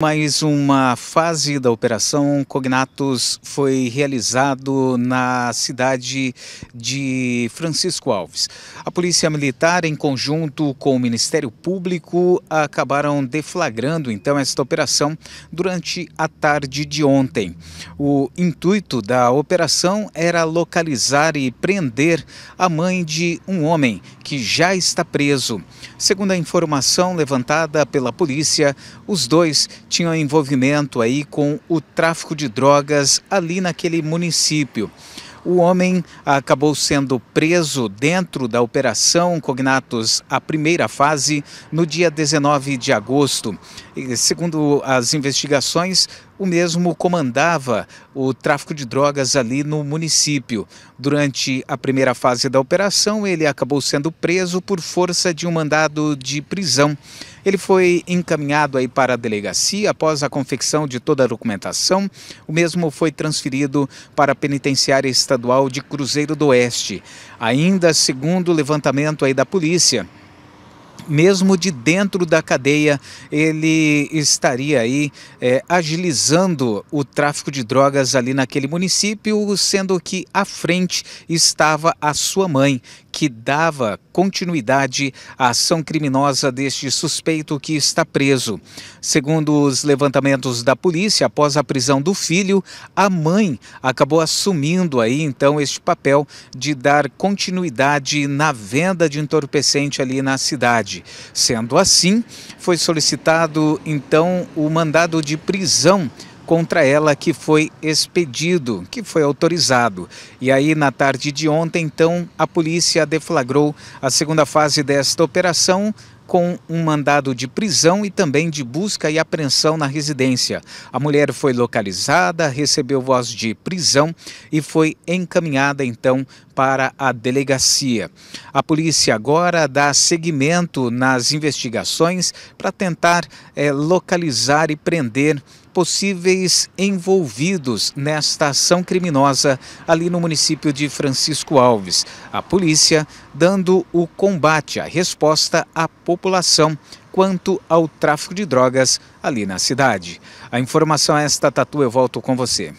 Mais uma fase da operação Cognatos foi realizado na cidade de Francisco Alves. A Polícia Militar, em conjunto com o Ministério Público, acabaram deflagrando então esta operação durante a tarde de ontem. O intuito da operação era localizar e prender a mãe de um homem que já está preso. Segundo a informação levantada pela polícia, os dois tinha envolvimento aí com o tráfico de drogas ali naquele município. O homem acabou sendo preso dentro da operação Cognatos, a primeira fase, no dia 19 de agosto. E, segundo as investigações, o mesmo comandava o tráfico de drogas ali no município. Durante a primeira fase da operação, ele acabou sendo preso por força de um mandado de prisão. Ele foi encaminhado aí para a delegacia após a confecção de toda a documentação. O mesmo foi transferido para a penitenciária estadual de Cruzeiro do Oeste. Ainda segundo o levantamento aí da polícia, mesmo de dentro da cadeia, ele estaria aí é, agilizando o tráfico de drogas ali naquele município, sendo que à frente estava a sua mãe, que dava continuidade à ação criminosa deste suspeito que está preso. Segundo os levantamentos da polícia, após a prisão do filho, a mãe acabou assumindo aí então este papel de dar continuidade na venda de entorpecente ali na cidade. Sendo assim, foi solicitado então o mandado de prisão contra ela que foi expedido, que foi autorizado. E aí, na tarde de ontem, então, a polícia deflagrou a segunda fase desta operação, com um mandado de prisão e também de busca e apreensão na residência. A mulher foi localizada, recebeu voz de prisão e foi encaminhada então para a delegacia. A polícia agora dá seguimento nas investigações para tentar é, localizar e prender possíveis envolvidos nesta ação criminosa ali no município de Francisco Alves. A polícia dando o combate, a resposta à população quanto ao tráfico de drogas ali na cidade. A informação é esta, Tatu, eu volto com você.